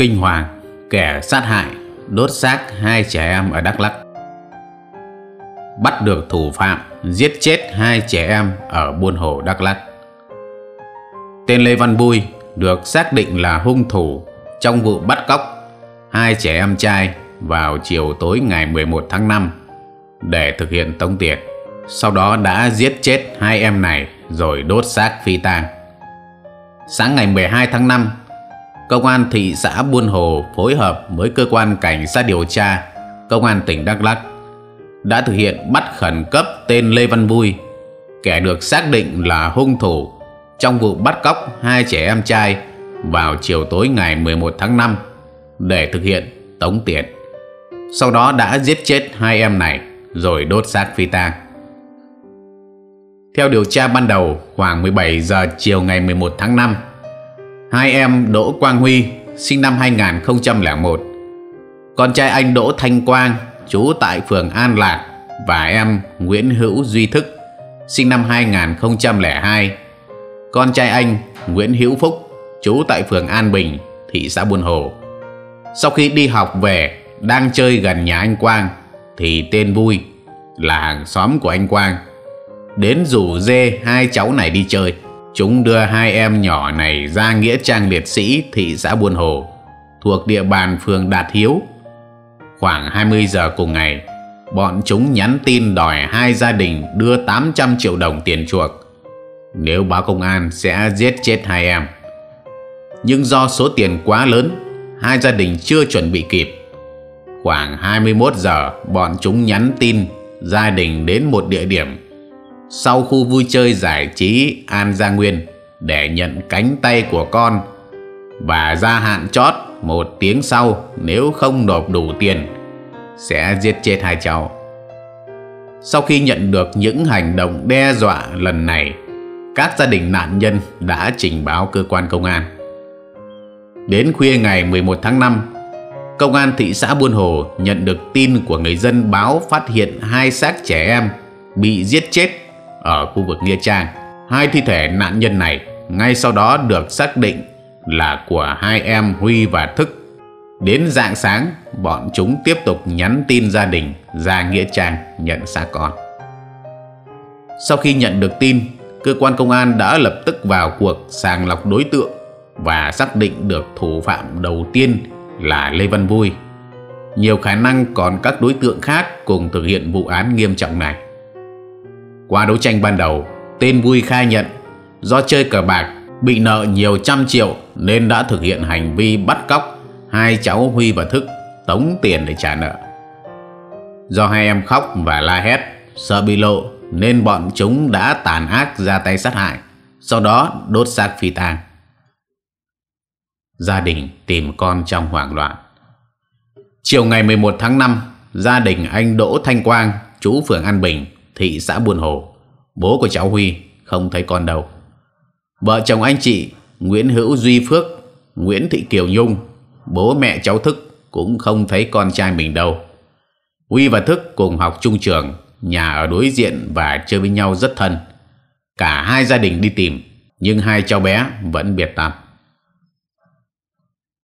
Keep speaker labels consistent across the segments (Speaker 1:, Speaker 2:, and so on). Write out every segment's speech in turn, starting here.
Speaker 1: kinh hoàng kẻ sát hại đốt xác hai trẻ em ở Đắk Lắk. Bắt được thủ phạm giết chết hai trẻ em ở Buôn Hồ Đắk Lắk. Tên Lê Văn Bui được xác định là hung thủ trong vụ bắt cóc hai trẻ em trai vào chiều tối ngày 11 tháng 5 để thực hiện tống tiền. Sau đó đã giết chết hai em này rồi đốt xác phi tang. Sáng ngày 12 tháng 5 Công an thị xã Buôn Hồ phối hợp với cơ quan cảnh sát điều tra Công an tỉnh Đắk Lắk đã thực hiện bắt khẩn cấp tên Lê Văn Vui, kẻ được xác định là hung thủ trong vụ bắt cóc hai trẻ em trai vào chiều tối ngày 11 tháng 5 để thực hiện tống tiền. Sau đó đã giết chết hai em này rồi đốt xác phi tang. Theo điều tra ban đầu, khoảng 17 giờ chiều ngày 11 tháng 5, Hai em Đỗ Quang Huy sinh năm 2001 Con trai anh Đỗ Thanh Quang trú tại phường An Lạc Và em Nguyễn Hữu Duy Thức sinh năm 2002 Con trai anh Nguyễn Hữu Phúc trú tại phường An Bình, thị xã Buôn Hồ Sau khi đi học về đang chơi gần nhà anh Quang Thì tên Vui là hàng xóm của anh Quang Đến rủ dê hai cháu này đi chơi Chúng đưa hai em nhỏ này ra Nghĩa Trang Liệt Sĩ, thị xã Buôn Hồ, thuộc địa bàn phường Đạt Hiếu. Khoảng 20 giờ cùng ngày, bọn chúng nhắn tin đòi hai gia đình đưa 800 triệu đồng tiền chuộc. Nếu báo công an sẽ giết chết hai em. Nhưng do số tiền quá lớn, hai gia đình chưa chuẩn bị kịp. Khoảng 21 giờ, bọn chúng nhắn tin gia đình đến một địa điểm sau khu vui chơi giải trí An Gia Nguyên để nhận cánh tay của con và gia hạn chót một tiếng sau nếu không nộp đủ tiền sẽ giết chết hai cháu. Sau khi nhận được những hành động đe dọa lần này, các gia đình nạn nhân đã trình báo cơ quan công an. Đến khuya ngày 11 tháng 5, Công an thị xã Buôn Hồ nhận được tin của người dân báo phát hiện hai xác trẻ em bị giết chết ở khu vực Nghĩa Trang. Hai thi thể nạn nhân này ngay sau đó được xác định là của hai em Huy và Thức. Đến dạng sáng, bọn chúng tiếp tục nhắn tin gia đình ra Nghĩa Trang nhận xác con. Sau khi nhận được tin, cơ quan công an đã lập tức vào cuộc sàng lọc đối tượng và xác định được thủ phạm đầu tiên là Lê Văn Vui. Nhiều khả năng còn các đối tượng khác cùng thực hiện vụ án nghiêm trọng này. Qua đấu tranh ban đầu, tên Vui khai nhận do chơi cờ bạc, bị nợ nhiều trăm triệu nên đã thực hiện hành vi bắt cóc hai cháu Huy và Thức tống tiền để trả nợ. Do hai em khóc và la hét, sợ bị lộ nên bọn chúng đã tàn ác ra tay sát hại, sau đó đốt xác phi tang. Gia đình tìm con trong hoảng loạn. Chiều ngày 11 tháng 5, gia đình anh Đỗ Thanh Quang, chú phường An Bình, thị xã Buôn Hồ. Bố của cháu Huy không thấy con đâu. Vợ chồng anh chị Nguyễn Hữu Duy Phước, Nguyễn Thị Kiều Nhung, bố mẹ cháu Thức cũng không thấy con trai mình đâu. Huy và Thức cùng học trung trường, nhà ở đối diện và chơi với nhau rất thân. Cả hai gia đình đi tìm, nhưng hai cháu bé vẫn biệt tăm.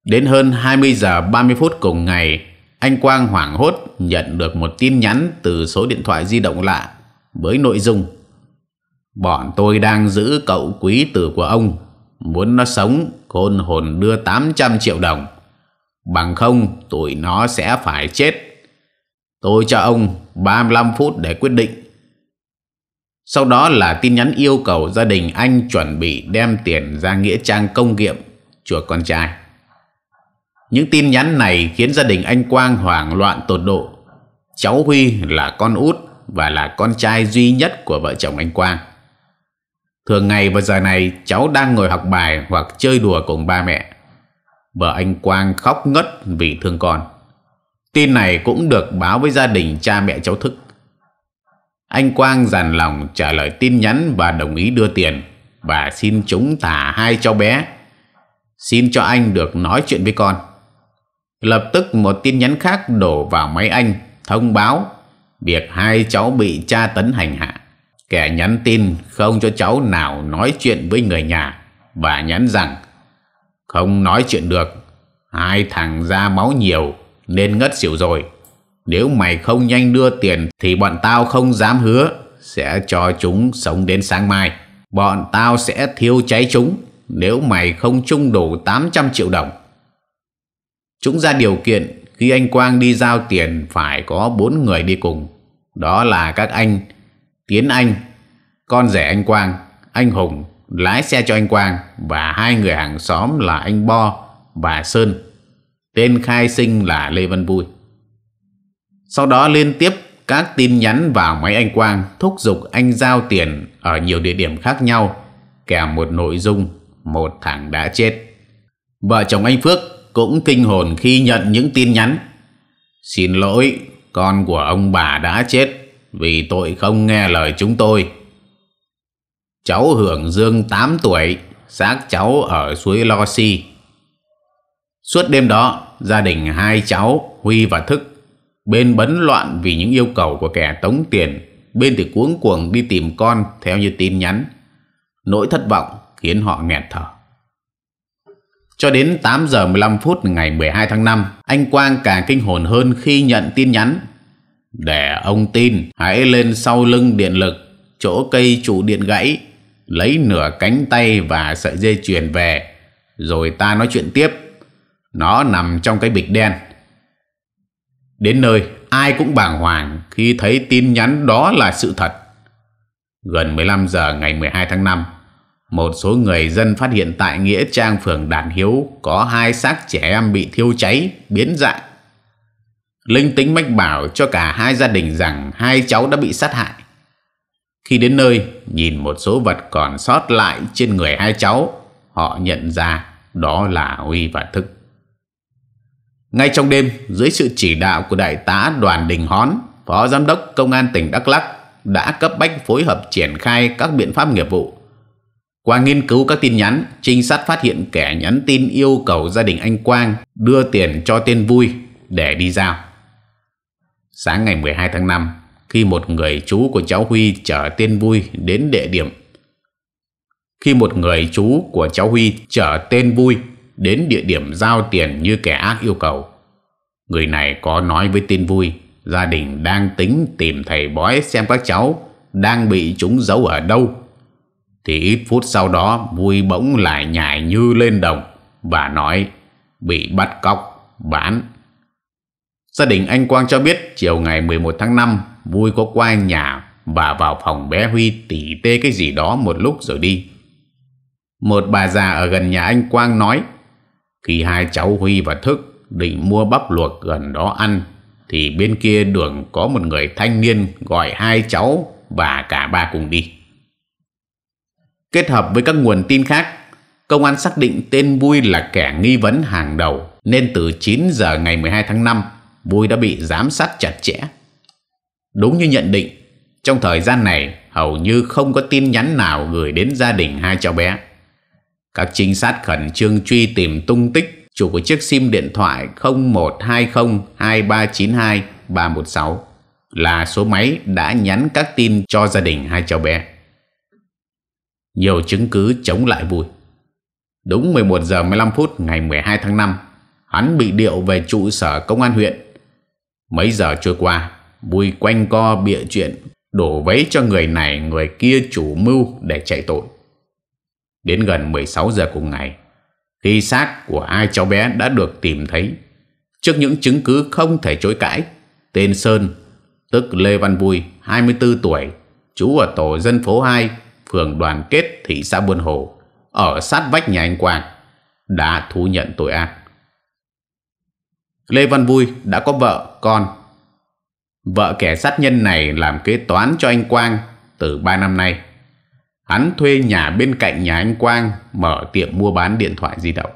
Speaker 1: Đến hơn 20 giờ 30 phút cùng ngày, anh Quang hoảng hốt nhận được một tin nhắn từ số điện thoại di động lạ với nội dung Bọn tôi đang giữ cậu quý tử của ông Muốn nó sống Côn hồn đưa 800 triệu đồng Bằng không tụi nó sẽ phải chết Tôi cho ông 35 phút để quyết định Sau đó là tin nhắn yêu cầu gia đình anh chuẩn bị đem tiền ra nghĩa trang công nghiệm chùa con trai Những tin nhắn này khiến gia đình anh Quang hoảng loạn tột độ Cháu Huy là con út và là con trai duy nhất của vợ chồng anh Quang. Thường ngày vào giờ này cháu đang ngồi học bài hoặc chơi đùa cùng ba mẹ. Vợ anh Quang khóc ngất vì thương con. Tin này cũng được báo với gia đình cha mẹ cháu thức. Anh Quang dàn lòng trả lời tin nhắn và đồng ý đưa tiền và xin chúng thả hai cháu bé. Xin cho anh được nói chuyện với con. Lập tức một tin nhắn khác đổ vào máy anh thông báo việc hai cháu bị tra tấn hành hạ. Kẻ nhắn tin không cho cháu nào nói chuyện với người nhà và nhắn rằng không nói chuyện được, hai thằng ra máu nhiều nên ngất xỉu rồi. Nếu mày không nhanh đưa tiền thì bọn tao không dám hứa sẽ cho chúng sống đến sáng mai. Bọn tao sẽ thiêu cháy chúng nếu mày không chung đủ 800 triệu đồng. Chúng ra điều kiện khi anh Quang đi giao tiền phải có bốn người đi cùng. Đó là các anh Tiến Anh, con rể anh Quang, anh Hùng, lái xe cho anh Quang và hai người hàng xóm là anh Bo và Sơn. Tên khai sinh là Lê Văn Vui. Sau đó liên tiếp các tin nhắn vào máy anh Quang thúc giục anh giao tiền ở nhiều địa điểm khác nhau kèm một nội dung một thằng đã chết. Vợ chồng anh Phước cũng kinh hồn khi nhận những tin nhắn. Xin lỗi, con của ông bà đã chết vì tội không nghe lời chúng tôi. Cháu Hưởng Dương 8 tuổi, xác cháu ở suối Lo Si. Suốt đêm đó, gia đình hai cháu Huy và Thức bên bấn loạn vì những yêu cầu của kẻ tống tiền, bên thì cuống cuồng đi tìm con theo như tin nhắn. Nỗi thất vọng khiến họ nghẹt thở. Cho đến 8 giờ 15 phút ngày 12 tháng 5, anh Quang càng kinh hồn hơn khi nhận tin nhắn. Để ông tin, hãy lên sau lưng điện lực, chỗ cây trụ điện gãy, lấy nửa cánh tay và sợi dây chuyền về, rồi ta nói chuyện tiếp. Nó nằm trong cái bịch đen. Đến nơi, ai cũng bàng hoàng khi thấy tin nhắn đó là sự thật. Gần 15 giờ ngày 12 tháng 5, một số người dân phát hiện tại Nghĩa Trang phường Đàn Hiếu có hai xác trẻ em bị thiêu cháy, biến dạng. Linh tính mách bảo cho cả hai gia đình rằng hai cháu đã bị sát hại. Khi đến nơi, nhìn một số vật còn sót lại trên người hai cháu, họ nhận ra đó là Huy và Thức. Ngay trong đêm, dưới sự chỉ đạo của Đại tá Đoàn Đình Hón, Phó Giám đốc Công an tỉnh Đắk Lắc đã cấp bách phối hợp triển khai các biện pháp nghiệp vụ qua nghiên cứu các tin nhắn, trinh sát phát hiện kẻ nhắn tin yêu cầu gia đình anh Quang đưa tiền cho tên Vui để đi giao. Sáng ngày 12 tháng 5, khi một người chú của cháu Huy chở tên Vui đến địa điểm khi một người chú của cháu Huy chở tên Vui đến địa điểm giao tiền như kẻ ác yêu cầu. Người này có nói với tên Vui, gia đình đang tính tìm thầy bói xem các cháu đang bị chúng giấu ở đâu thì ít phút sau đó vui bỗng lại nhảy như lên đồng và nói bị bắt cóc, bán. Gia đình anh Quang cho biết chiều ngày 11 tháng 5 vui có qua nhà và vào phòng bé Huy tỉ tê cái gì đó một lúc rồi đi. Một bà già ở gần nhà anh Quang nói khi hai cháu Huy và Thức định mua bắp luộc gần đó ăn thì bên kia đường có một người thanh niên gọi hai cháu và cả ba cùng đi. Kết hợp với các nguồn tin khác, công an xác định tên vui là kẻ nghi vấn hàng đầu nên từ 9 giờ ngày 12 tháng 5, vui đã bị giám sát chặt chẽ. Đúng như nhận định, trong thời gian này hầu như không có tin nhắn nào gửi đến gia đình hai cháu bé. Các trinh sát khẩn trương truy tìm tung tích chủ của chiếc sim điện thoại 0120 là số máy đã nhắn các tin cho gia đình hai cháu bé nhiều chứng cứ chống lại Bùi. Đúng 11 giờ 15 phút ngày 12 tháng 5, hắn bị điệu về trụ sở công an huyện. Mấy giờ trôi qua, Bùi quanh co bịa chuyện, đổ vấy cho người này người kia chủ mưu để chạy tội. Đến gần 16 giờ cùng ngày, khi xác của hai cháu bé đã được tìm thấy, trước những chứng cứ không thể chối cãi, tên Sơn, tức Lê Văn Bùi, 24 tuổi, trú ở tổ dân phố 2, phường đoàn kết thị xã Buôn Hồ, ở sát vách nhà anh Quang, đã thú nhận tội ác. Lê Văn Vui đã có vợ, con. Vợ kẻ sát nhân này làm kế toán cho anh Quang từ 3 năm nay. Hắn thuê nhà bên cạnh nhà anh Quang mở tiệm mua bán điện thoại di động.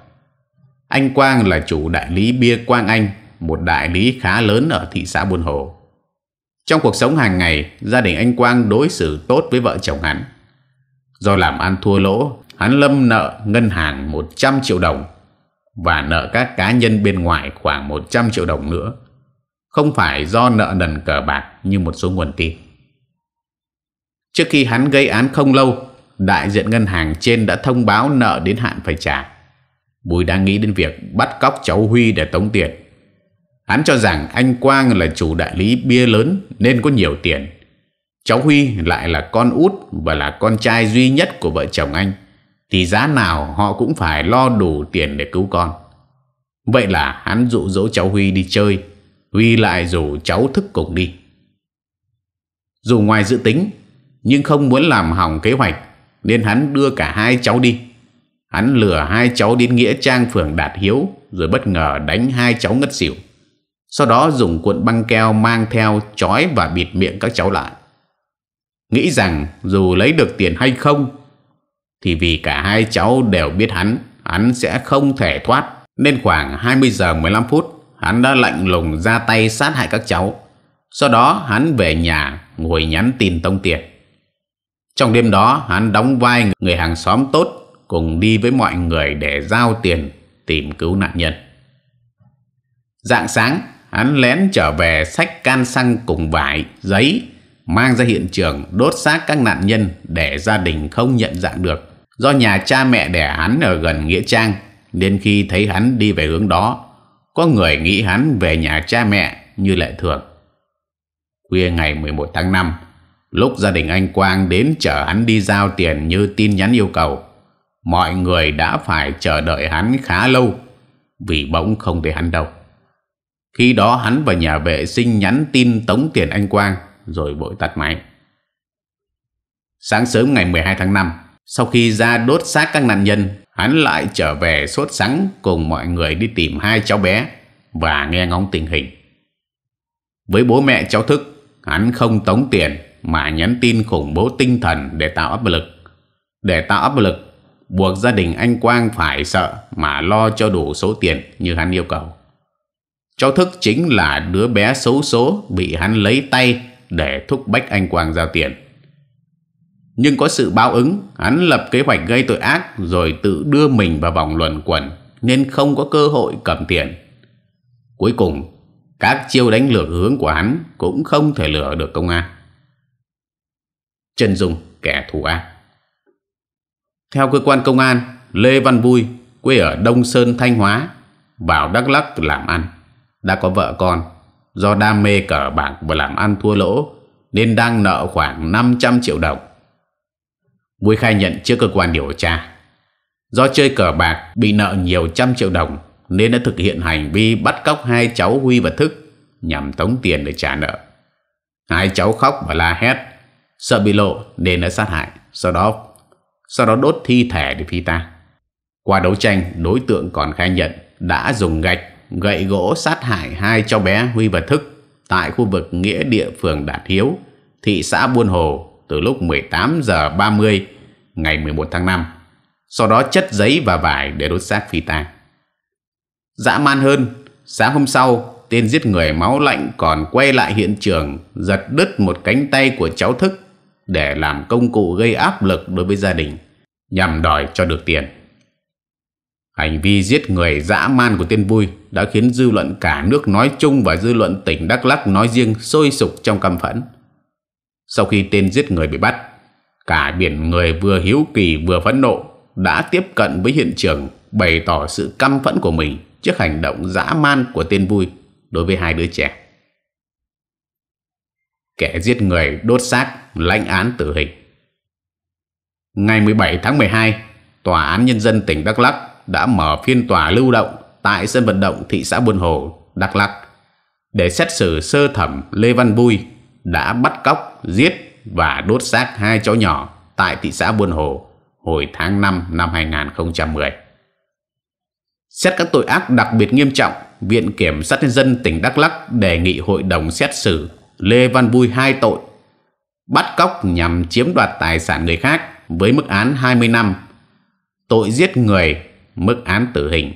Speaker 1: Anh Quang là chủ đại lý bia Quang Anh, một đại lý khá lớn ở thị xã Buôn Hồ. Trong cuộc sống hàng ngày, gia đình anh Quang đối xử tốt với vợ chồng hắn. Do làm ăn thua lỗ, hắn lâm nợ ngân hàng 100 triệu đồng và nợ các cá nhân bên ngoài khoảng 100 triệu đồng nữa. Không phải do nợ nần cờ bạc như một số nguồn tin. Trước khi hắn gây án không lâu, đại diện ngân hàng trên đã thông báo nợ đến hạn phải trả. Bùi đang nghĩ đến việc bắt cóc cháu Huy để tống tiền. Hắn cho rằng anh Quang là chủ đại lý bia lớn nên có nhiều tiền Cháu Huy lại là con út và là con trai duy nhất của vợ chồng anh thì giá nào họ cũng phải lo đủ tiền để cứu con. Vậy là hắn dụ dỗ cháu Huy đi chơi Huy lại rủ cháu thức cùng đi Dù ngoài dự tính Nhưng không muốn làm hỏng kế hoạch Nên hắn đưa cả hai cháu đi Hắn lừa hai cháu đến Nghĩa Trang phường Đạt Hiếu Rồi bất ngờ đánh hai cháu ngất xỉu Sau đó dùng cuộn băng keo mang theo Chói và bịt miệng các cháu lại Nghĩ rằng dù lấy được tiền hay không Thì vì cả hai cháu đều biết hắn Hắn sẽ không thể thoát Nên khoảng 20 giờ 15 phút Hắn đã lạnh lùng ra tay sát hại các cháu Sau đó hắn về nhà Ngồi nhắn tin tông tiền Trong đêm đó hắn đóng vai người hàng xóm tốt Cùng đi với mọi người để giao tiền Tìm cứu nạn nhân Dạng sáng hắn lén trở về sách can xăng cùng vải, giấy mang ra hiện trường đốt xác các nạn nhân để gia đình không nhận dạng được. Do nhà cha mẹ đẻ hắn ở gần Nghĩa Trang nên khi thấy hắn đi về hướng đó, có người nghĩ hắn về nhà cha mẹ như lệ thường. Khuya ngày 11 tháng 5, lúc gia đình anh Quang đến chở hắn đi giao tiền như tin nhắn yêu cầu, mọi người đã phải chờ đợi hắn khá lâu vì bỗng không thấy hắn đâu. Khi đó hắn vào nhà vệ sinh nhắn tin tống tiền anh Quang rồi vội tắt máy. Sáng sớm ngày 12 tháng 5, sau khi ra đốt xác các nạn nhân, hắn lại trở về sốt sắng cùng mọi người đi tìm hai cháu bé và nghe ngóng tình hình. Với bố mẹ cháu thức, hắn không tống tiền mà nhắn tin khủng bố tinh thần để tạo áp lực. Để tạo áp lực, buộc gia đình anh Quang phải sợ mà lo cho đủ số tiền như hắn yêu cầu. Cháu thức chính là đứa bé xấu số bị hắn lấy tay để thúc bách anh Quang giao tiền. Nhưng có sự báo ứng, hắn lập kế hoạch gây tội ác rồi tự đưa mình vào vòng luẩn quẩn nên không có cơ hội cầm tiền. Cuối cùng, các chiêu đánh lừa hướng của hắn cũng không thể lừa được công an. Trần Dung, kẻ thù ác Theo cơ quan công an, Lê Văn Vui, quê ở Đông Sơn, Thanh Hóa, vào Đắk Lắk làm ăn, đã có vợ con do đam mê cờ bạc và làm ăn thua lỗ nên đang nợ khoảng 500 triệu đồng. Vui khai nhận trước cơ quan điều tra do chơi cờ bạc bị nợ nhiều trăm triệu đồng nên đã thực hiện hành vi bắt cóc hai cháu Huy và Thức nhằm tống tiền để trả nợ. Hai cháu khóc và la hét, sợ bị lộ nên đã sát hại, sau đó sau đó đốt thi thể để phi tang. Qua đấu tranh, đối tượng còn khai nhận đã dùng gạch gậy gỗ sát hại hai cháu bé Huy và Thức tại khu vực nghĩa địa phường Đạt Hiếu, thị xã Buôn Hồ từ lúc 18 giờ 30 ngày 11 tháng 5, sau đó chất giấy và vải để đốt xác phi tang. Dã man hơn, sáng hôm sau, tên giết người máu lạnh còn quay lại hiện trường, giật đứt một cánh tay của cháu Thức để làm công cụ gây áp lực đối với gia đình, nhằm đòi cho được tiền. Hành vi giết người dã man của tên Vui đã khiến dư luận cả nước nói chung và dư luận tỉnh Đắk Lắk nói riêng sôi sục trong căm phẫn. Sau khi tên giết người bị bắt, cả biển người vừa hiếu kỳ vừa phẫn nộ đã tiếp cận với hiện trường bày tỏ sự căm phẫn của mình trước hành động dã man của tên vui đối với hai đứa trẻ. Kẻ giết người đốt xác lãnh án tử hình. Ngày 17 tháng 12, Tòa án Nhân dân tỉnh Đắk Lắk đã mở phiên tòa lưu động tại sân vận động thị xã Buôn Hồ, Đắk Lắk để xét xử sơ thẩm Lê Văn Bui đã bắt cóc, giết và đốt xác hai cháu nhỏ tại thị xã Buôn Hồ hồi tháng 5 năm 2010. Xét các tội ác đặc biệt nghiêm trọng, Viện Kiểm sát Nhân dân tỉnh Đắk Lắk đề nghị hội đồng xét xử Lê Văn Bui hai tội bắt cóc nhằm chiếm đoạt tài sản người khác với mức án 20 năm, tội giết người mức án tử hình.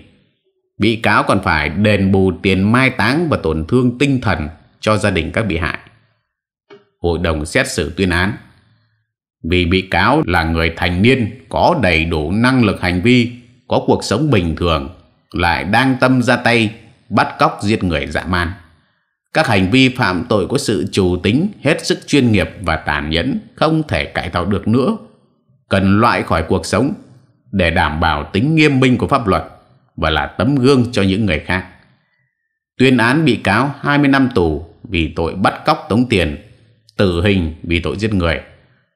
Speaker 1: Bị cáo còn phải đền bù tiền mai táng và tổn thương tinh thần cho gia đình các bị hại. Hội đồng xét xử tuyên án vì bị cáo là người thành niên có đầy đủ năng lực hành vi, có cuộc sống bình thường, lại đang tâm ra tay bắt cóc giết người dã man. Các hành vi phạm tội có sự chủ tính, hết sức chuyên nghiệp và tàn nhẫn, không thể cải tạo được nữa, cần loại khỏi cuộc sống để đảm bảo tính nghiêm minh của pháp luật và là tấm gương cho những người khác. Tuyên án bị cáo 20 năm tù vì tội bắt cóc tống tiền, tử hình vì tội giết người,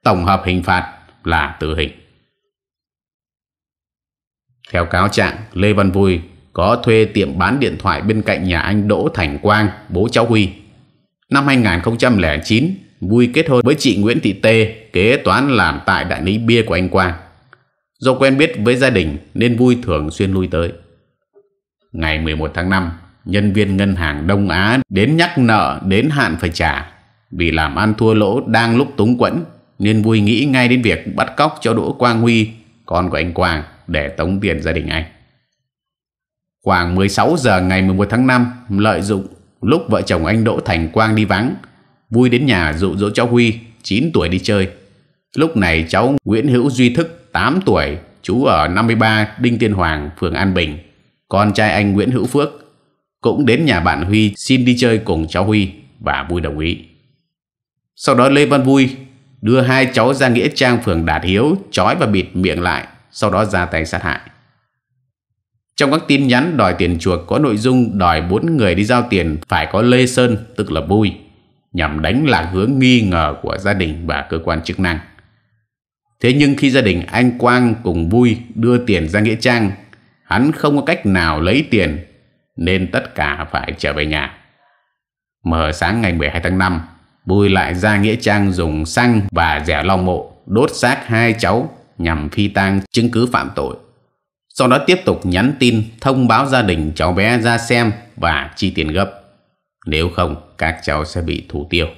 Speaker 1: tổng hợp hình phạt là tử hình. Theo cáo trạng, Lê Văn Vui có thuê tiệm bán điện thoại bên cạnh nhà anh Đỗ Thành Quang, bố cháu Huy. Năm 2009, Vui kết hôn với chị Nguyễn Thị Tê, kế toán làm tại đại lý bia của anh Quang. Do quen biết với gia đình nên Vui thường xuyên lui tới. Ngày 11 tháng 5 Nhân viên ngân hàng Đông Á Đến nhắc nợ đến hạn phải trả Vì làm ăn thua lỗ đang lúc túng quẫn Nên vui nghĩ ngay đến việc bắt cóc cho Đỗ Quang Huy Con của anh Quang Để tống tiền gia đình anh Khoảng 16 giờ ngày 11 tháng 5 Lợi dụng lúc vợ chồng anh Đỗ Thành Quang đi vắng Vui đến nhà dụ dỗ cháu Huy 9 tuổi đi chơi Lúc này cháu Nguyễn Hữu Duy Thức 8 tuổi Chú ở 53 Đinh Tiên Hoàng, phường An Bình con trai anh Nguyễn Hữu Phước, cũng đến nhà bạn Huy xin đi chơi cùng cháu Huy và Vui đồng ý. Sau đó Lê Văn Vui đưa hai cháu ra nghĩa trang phường Đạt Hiếu trói và bịt miệng lại, sau đó ra tay sát hại. Trong các tin nhắn đòi tiền chuộc có nội dung đòi bốn người đi giao tiền phải có Lê Sơn, tức là Vui, nhằm đánh lạc hướng nghi ngờ của gia đình và cơ quan chức năng. Thế nhưng khi gia đình anh Quang cùng Vui đưa tiền ra Nghĩa Trang Hắn không có cách nào lấy tiền Nên tất cả phải trở về nhà Mở sáng ngày 12 tháng 5 Bùi lại ra Nghĩa Trang dùng xăng và rẻ long mộ Đốt xác hai cháu nhằm phi tang chứng cứ phạm tội Sau đó tiếp tục nhắn tin thông báo gia đình cháu bé ra xem và chi tiền gấp Nếu không các cháu sẽ bị thủ tiêu